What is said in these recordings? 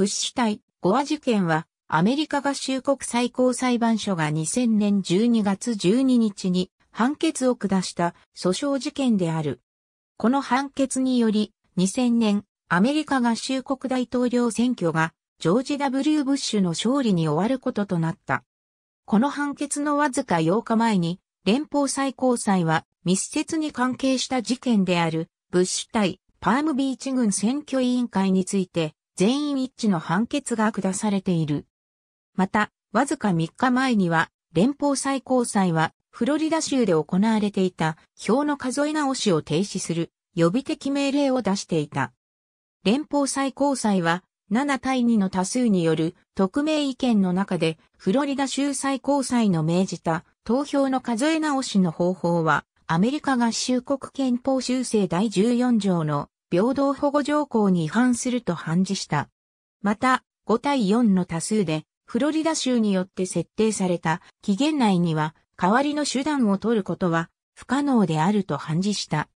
ブッシュ対ゴア事件は、アメリカ合衆国最高裁判所が2000年12月12日に判決を下した訴訟事件である。この判決により、2000年、アメリカ合衆国大統領選挙が、ジョージ・ W・ ブッシュの勝利に終わることとなった。この判決のわずか8日前に、連邦最高裁は密接に関係した事件である、ブッシュ対パームビーチ軍選挙委員会について、全員一致の判決が下されている。また、わずか3日前には、連邦最高裁は、フロリダ州で行われていた票の数え直しを停止する予備的命令を出していた。連邦最高裁は、7対2の多数による匿名意見の中で、フロリダ州最高裁の命じた投票の数え直しの方法は、アメリカ合衆国憲法修正第14条の平等保護条項に違反すると判事した。また、5対4の多数で、フロリダ州によって設定された期限内には代わりの手段を取ることは不可能であると判事した。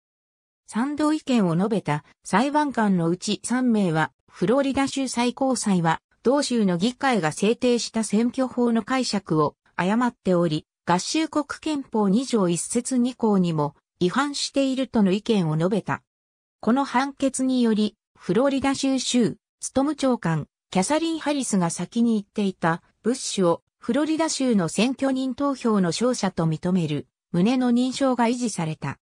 賛同意見を述べた裁判官のうち3名は、フロリダ州最高裁は、同州の議会が制定した選挙法の解釈を誤っており、合衆国憲法2条1節2項にも違反しているとの意見を述べた。この判決により、フロリダ州州、ストム長官、キャサリン・ハリスが先に言っていた、ブッシュをフロリダ州の選挙人投票の勝者と認める、旨の認証が維持された。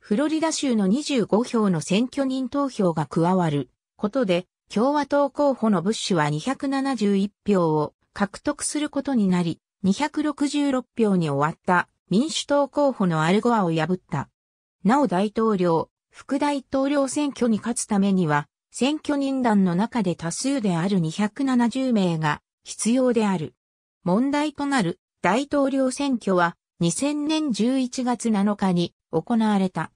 フロリダ州の25票の選挙人投票が加わることで、共和党候補のブッシュは271票を獲得することになり、266票に終わった民主党候補のアルゴアを破った。なお大統領、副大統領選挙に勝つためには、選挙人団の中で多数である270名が必要である。問題となる大統領選挙は2000年11月7日に行われた。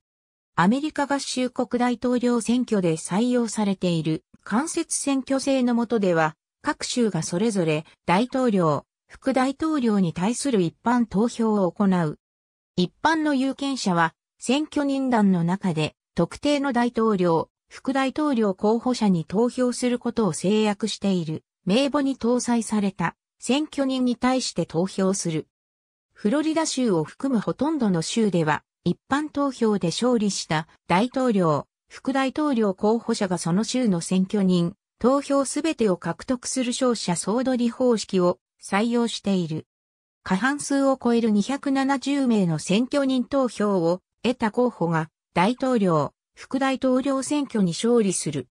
アメリカ合衆国大統領選挙で採用されている間接選挙制の下では、各州がそれぞれ大統領、副大統領に対する一般投票を行う。一般の有権者は選挙人団の中で特定の大統領、副大統領候補者に投票することを制約している、名簿に搭載された選挙人に対して投票する。フロリダ州を含むほとんどの州では、一般投票で勝利した大統領、副大統領候補者がその州の選挙人、投票すべてを獲得する勝者総取り方式を採用している。過半数を超える270名の選挙人投票を得た候補が大統領、副大統領選挙に勝利する。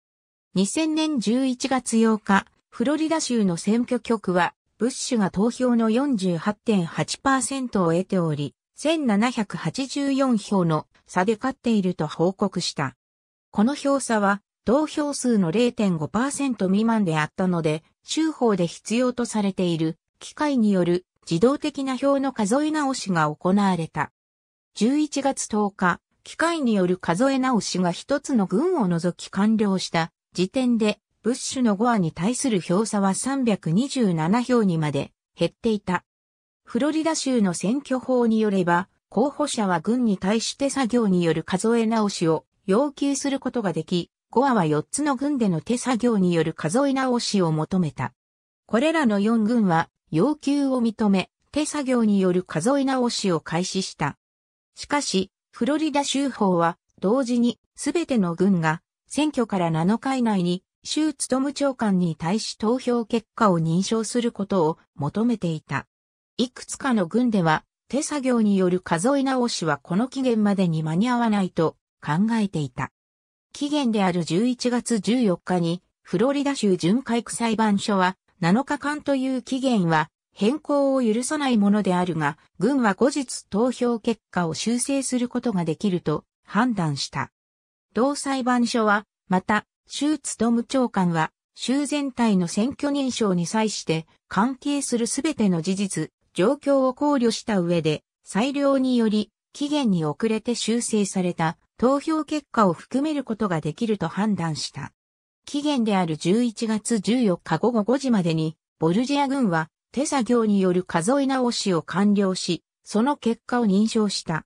2000年11月8日、フロリダ州の選挙局は、ブッシュが投票の48.8%を得ており、1784票の差で勝っていると報告した。この票差は、同票数の0.5%未満であったので、州法で必要とされている、機械による自動的な票の数え直しが行われた。11月10日、機械による数え直しが一つの群を除き完了した時点で、ブッシュのゴアに対する票差は327票にまで減っていた。フロリダ州の選挙法によれば、候補者は軍に対して作業による数え直しを要求することができ、ゴアは4つの軍での手作業による数え直しを求めた。これらの4軍は要求を認め、手作業による数え直しを開始した。しかし、フロリダ州法は、同時に、すべての軍が、選挙から7日以内に、州務長官に対し投票結果を認証することを求めていた。いくつかの軍では、手作業による数え直しはこの期限までに間に合わないと考えていた。期限である11月14日に、フロリダ州巡回区裁判所は、7日間という期限は変更を許さないものであるが、軍は後日投票結果を修正することができると判断した。同裁判所は、また、州務長官は、州全体の選挙認証に際して関係するすべての事実、状況を考慮した上で、裁量により期限に遅れて修正された投票結果を含めることができると判断した。期限である11月14日午後5時までに、ボルジア軍は手作業による数え直しを完了し、その結果を認証した。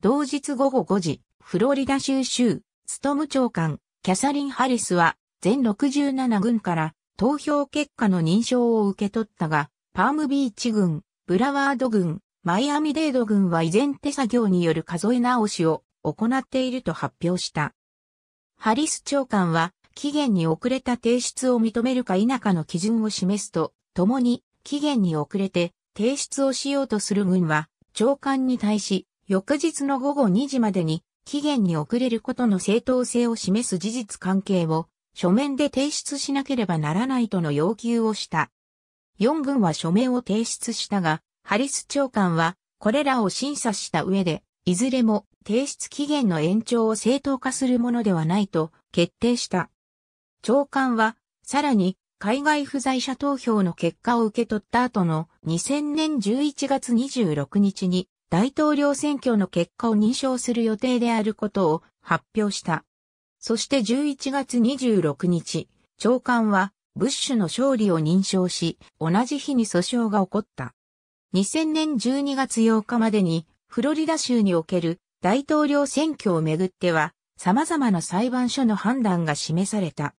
同日午後5時、フロリダ州州、ストム長官、キャサリン・ハリスは、全67軍から投票結果の認証を受け取ったが、パームビーチ軍、ブラワード軍、マイアミデード軍は依然手作業による数え直しを行っていると発表した。ハリス長官は期限に遅れた提出を認めるか否かの基準を示すと、ともに期限に遅れて提出をしようとする軍は、長官に対し、翌日の午後2時までに期限に遅れることの正当性を示す事実関係を書面で提出しなければならないとの要求をした。4軍は書面を提出したが、ハリス長官はこれらを審査した上で、いずれも提出期限の延長を正当化するものではないと決定した。長官は、さらに海外不在者投票の結果を受け取った後の2000年11月26日に大統領選挙の結果を認証する予定であることを発表した。そして11月26日、長官はブッシュの勝利を認証し、同じ日に訴訟が起こった。2000年12月8日までにフロリダ州における大統領選挙をめぐっては、様々な裁判所の判断が示された。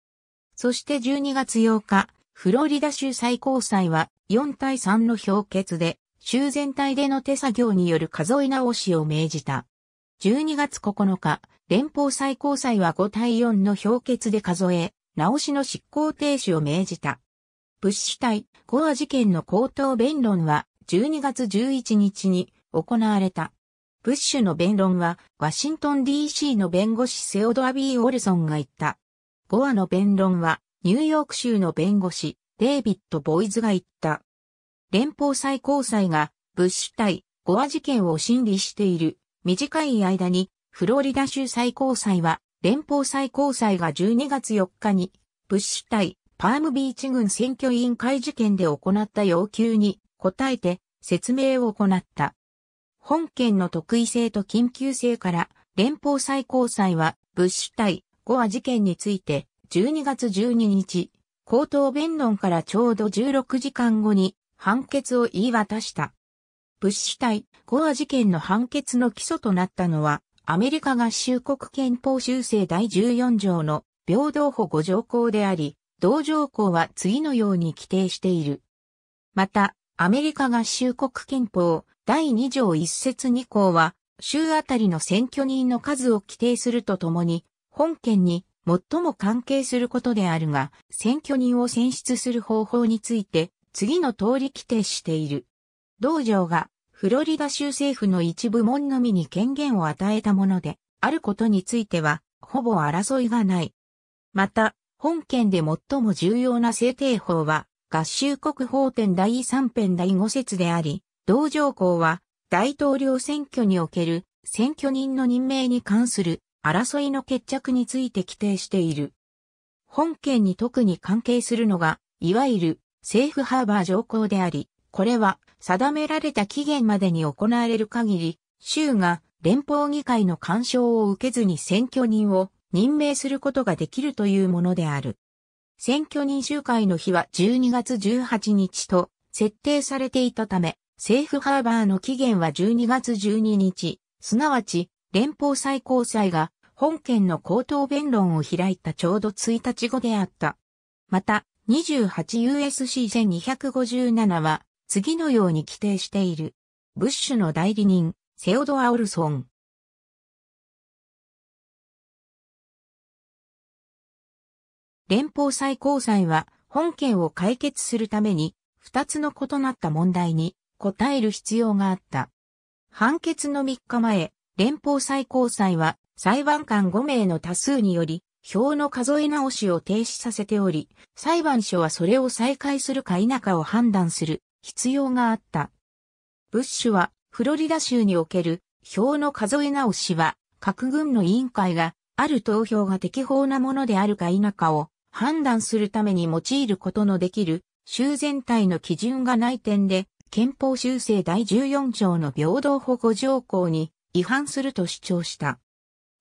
そして12月8日、フロリダ州最高裁は4対3の評決で、州全体での手作業による数え直しを命じた。12月9日、連邦最高裁は5対4の評決で数え、直しの執行停止を命じた。ブッシュ対コア事件の口頭弁論は12月11日に行われた。ブッシュの弁論は、ワシントン DC の弁護士セオドア・ビー・オルソンが言った。ゴアの弁論は、ニューヨーク州の弁護士、デイビッド・ボイズが言った。連邦最高裁が、ブッシュ対ゴア事件を審理している。短い間に、フロリダ州最高裁は、連邦最高裁が12月4日に、ブッシュ対パームビーチ軍選挙委員会事件で行った要求に応えて説明を行った。本件の特異性と緊急性から連邦最高裁はブッシュ対ゴア事件について、12月12日、口頭弁論からちょうど16時間後に判決を言い渡した。物資体、ゴア事件の判決の基礎となったのは、アメリカ合衆国憲法修正第14条の平等保護条項であり、同条項は次のように規定している。また、アメリカ合衆国憲法第2条1節2項は、州あたりの選挙人の数を規定するとともに、本件に最も関係することであるが、選挙人を選出する方法について、次の通り規定している。道場が、フロリダ州政府の一部門のみに権限を与えたもので、あることについては、ほぼ争いがない。また、本件で最も重要な制定法は、合衆国法典第3編第5節であり、道場校は、大統領選挙における選挙人の任命に関する争いの決着について規定している。本件に特に関係するのが、いわゆるセーフハーバー条項であり、これは定められた期限までに行われる限り、州が連邦議会の干渉を受けずに選挙人を任命することができるというものである。選挙人集会の日は12月18日と設定されていたため、セーフハーバーの期限は12月12日、すなわち連邦最高裁が本件の口頭弁論を開いたちょうど1日後であった。また、28USC1257 は、次のように規定している。ブッシュの代理人、セオドア・オルソン。連邦最高裁は、本件を解決するために、二つの異なった問題に答える必要があった。判決の3日前、連邦最高裁は裁判官5名の多数により、票の数え直しを停止させており、裁判所はそれを再開するか否かを判断する必要があった。ブッシュは、フロリダ州における票の数え直しは、各軍の委員会が、ある投票が適法なものであるか否かを判断するために用いることのできる州全体の基準がない点で、憲法修正第14条の平等保護条項に違反すると主張した。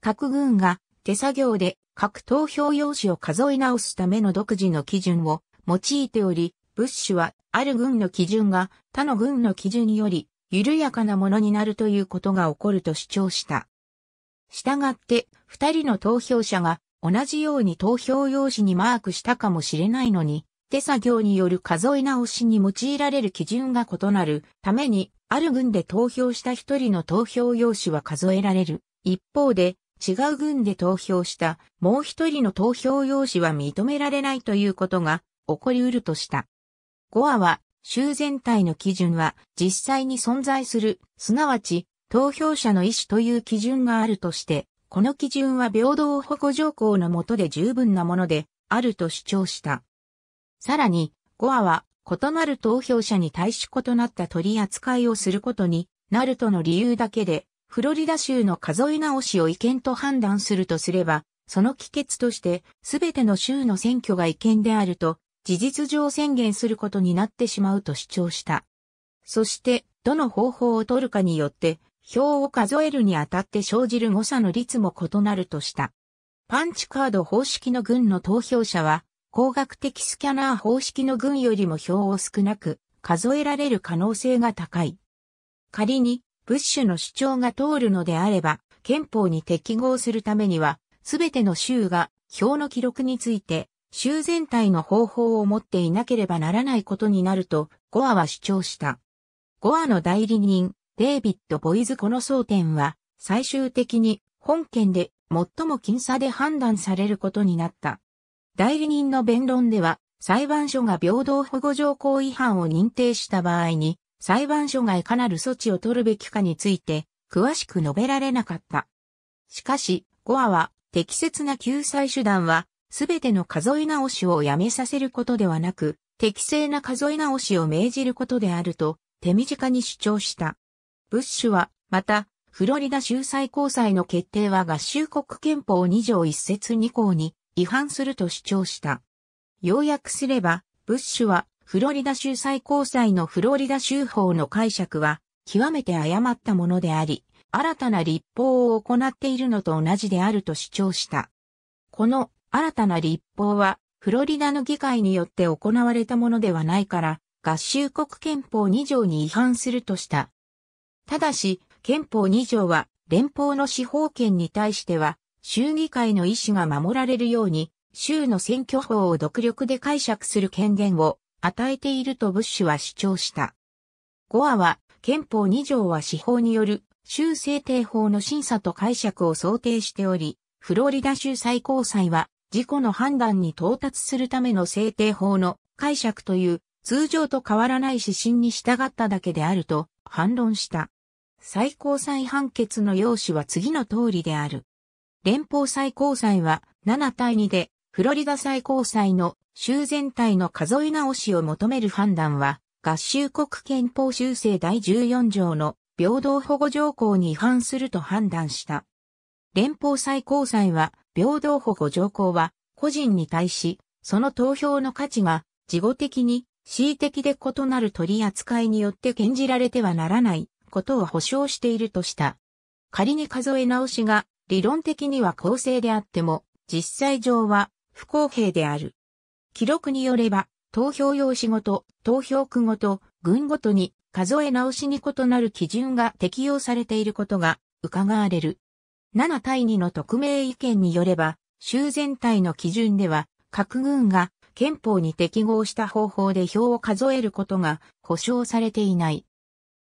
各軍が手作業で各投票用紙を数え直すための独自の基準を用いており、ブッシュはある軍の基準が他の軍の基準より緩やかなものになるということが起こると主張した。したがって二人の投票者が同じように投票用紙にマークしたかもしれないのに、手作業による数え直しに用いられる基準が異なるためにある軍で投票した一人の投票用紙は数えられる。一方で、違う軍で投票したもう一人の投票用紙は認められないということが起こり得るとした。5アは、州全体の基準は実際に存在する、すなわち投票者の意思という基準があるとして、この基準は平等保護条項の下で十分なものであると主張した。さらに、5アは異なる投票者に対し異なった取り扱いをすることになるとの理由だけで、フロリダ州の数え直しを違憲と判断するとすれば、その帰結として、すべての州の選挙が違憲であると、事実上宣言することになってしまうと主張した。そして、どの方法を取るかによって、票を数えるにあたって生じる誤差の率も異なるとした。パンチカード方式の軍の投票者は、工学的スキャナー方式の群よりも表を少なく数えられる可能性が高い。仮に、ブッシュの主張が通るのであれば、憲法に適合するためには、すべての州が表の記録について、州全体の方法を持っていなければならないことになると、ゴアは主張した。ゴアの代理人、デイビッド・ボイズこの争点は、最終的に本件で最も僅差で判断されることになった。代理人の弁論では、裁判所が平等保護条項違反を認定した場合に、裁判所がいかなる措置を取るべきかについて、詳しく述べられなかった。しかし、ゴアは、適切な救済手段は、すべての数え直しをやめさせることではなく、適正な数え直しを命じることであると、手短に主張した。ブッシュは、また、フロリダ州最高裁の決定は合衆国憲法2条1節2項に違反すると主張した。要約すれば、ブッシュはフロリダ州最高裁のフロリダ州法の解釈は極めて誤ったものであり、新たな立法を行っているのと同じであると主張した。この新たな立法はフロリダの議会によって行われたものではないから、合衆国憲法2条に違反するとした。ただし、憲法2条は連邦の司法権に対しては州議会の意思が守られるように、州の選挙法を独力で解釈する権限を与えているとブッシュは主張した。ゴアは、憲法2条は司法による州制定法の審査と解釈を想定しており、フロリダ州最高裁は、事故の判断に到達するための制定法の解釈という通常と変わらない指針に従っただけであると反論した。最高裁判決の要旨は次の通りである。連邦最高裁は7対2でフロリダ最高裁の州全体の数え直しを求める判断は合衆国憲法修正第14条の平等保護条項に違反すると判断した。連邦最高裁は平等保護条項は個人に対しその投票の価値が事後的に恣意的で異なる取り扱いによって禁じられてはならないことを保障しているとした。仮に数え直しが理論的には公正であっても、実際上は不公平である。記録によれば、投票用紙ごと、投票区ごと、群ごとに数え直しに異なる基準が適用されていることが伺われる。7対2の匿名意見によれば、州全体の基準では、各軍が憲法に適合した方法で票を数えることが保障されていない。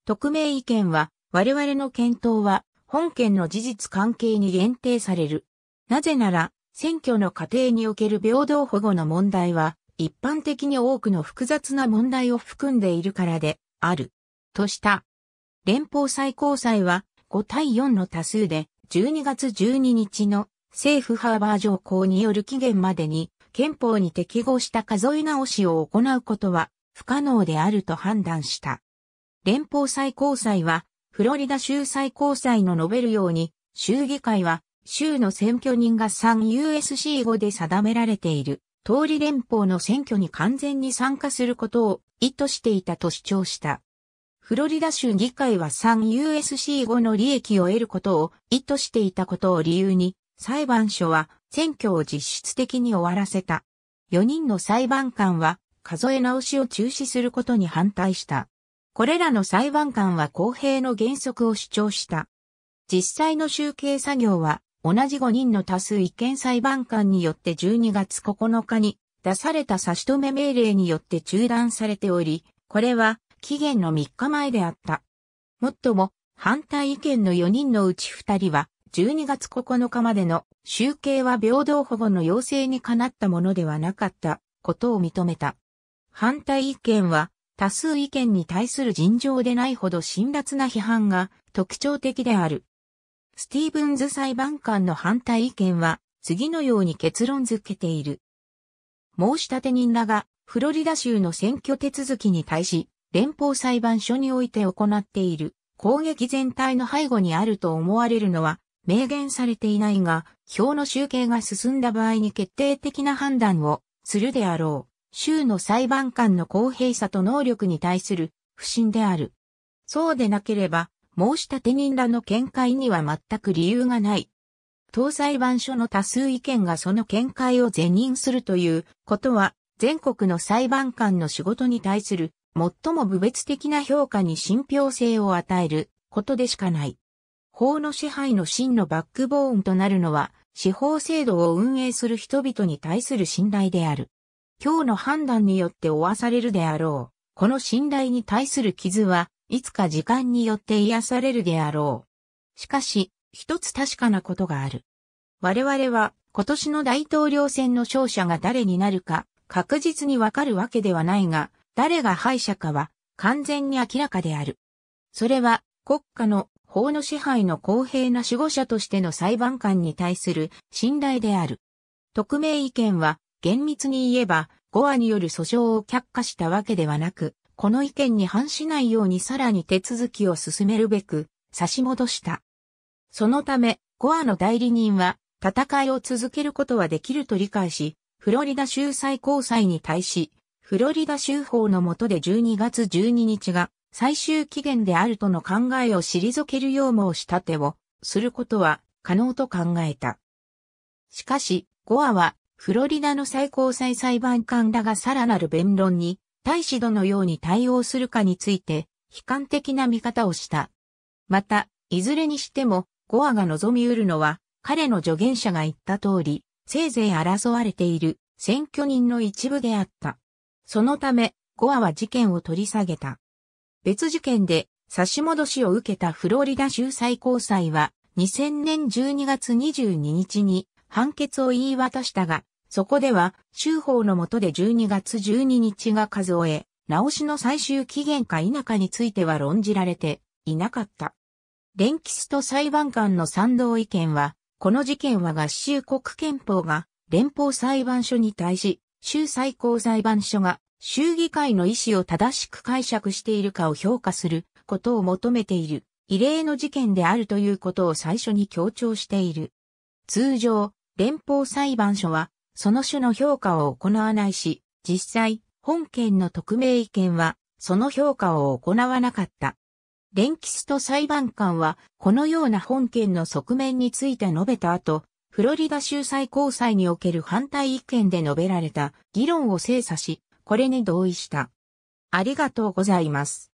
匿名意見は、我々の検討は本件の事実関係に限定される。なぜなら、選挙の過程における平等保護の問題は、一般的に多くの複雑な問題を含んでいるからで、ある。とした。連邦最高裁は、5対4の多数で、12月12日の政府ハーバー条項による期限までに、憲法に適合した数え直しを行うことは不可能であると判断した。連邦最高裁はフロリダ州最高裁の述べるように、州議会は、州の選挙人が 3USC5 で定められている、通り連邦の選挙に完全に参加することを意図していたと主張した。フロリダ州議会は 3USC5 の利益を得ることを意図していたことを理由に、裁判所は選挙を実質的に終わらせた。4人の裁判官は数え直しを中止することに反対した。これらの裁判官は公平の原則を主張した。実際の集計作業は、同じ5人の多数意見裁判官によって12月9日に出された差し止め命令によって中断されており、これは期限の3日前であった。もっとも、反対意見の4人のうち2人は、12月9日までの集計は平等保護の要請にかなったものではなかったことを認めた。反対意見は多数意見に対する尋常でないほど辛辣な批判が特徴的である。スティーブンズ裁判官の反対意見は次のように結論づけている。申し立て人らがフロリダ州の選挙手続きに対し連邦裁判所において行っている攻撃全体の背後にあると思われるのは明言されていないが、票の集計が進んだ場合に決定的な判断をするであろう。州の裁判官の公平さと能力に対する不信である。そうでなければ、申立人らの見解には全く理由がない。当裁判所の多数意見がその見解を是認するということは、全国の裁判官の仕事に対する最も部別的な評価に信憑性を与えることでしかない。法の支配の真のバックボーンとなるのは、司法制度を運営する人々に対する信頼である。今日の判断によって負わされるであろう。この信頼に対する傷はいつか時間によって癒されるであろう。しかし、一つ確かなことがある。我々は今年の大統領選の勝者が誰になるか確実にわかるわけではないが、誰が敗者かは完全に明らかである。それは国家の法の支配の公平な守護者としての裁判官に対する信頼である。匿名意見は厳密に言えば、ゴアによる訴訟を却下したわけではなく、この意見に反しないようにさらに手続きを進めるべく、差し戻した。そのため、ゴアの代理人は、戦いを続けることはできると理解し、フロリダ州最高裁に対し、フロリダ州法の下で12月12日が最終期限であるとの考えを退けるよう申し立てをすることは可能と考えた。しかし、ゴアはフロリダの最高裁裁判官らがさらなる弁論に、大使どのように対応するかについて、悲観的な見方をした。また、いずれにしても、ゴアが望み得るのは、彼の助言者が言った通り、せいぜい争われている選挙人の一部であった。そのため、ゴアは事件を取り下げた。別事件で差し戻しを受けたフロリダ州最高裁は、2000年12月22日に判決を言い渡したが、そこでは、州法の下で12月12日が数を得、直しの最終期限か否かについては論じられていなかった。連スと裁判官の賛同意見は、この事件は合衆国憲法が連邦裁判所に対し、州最高裁判所が州議会の意思を正しく解釈しているかを評価することを求めている異例の事件であるということを最初に強調している。通常、連邦裁判所は、その種の評価を行わないし、実際、本件の特命意見は、その評価を行わなかった。連スと裁判官は、このような本件の側面について述べた後、フロリダ州最高裁における反対意見で述べられた議論を精査し、これに同意した。ありがとうございます。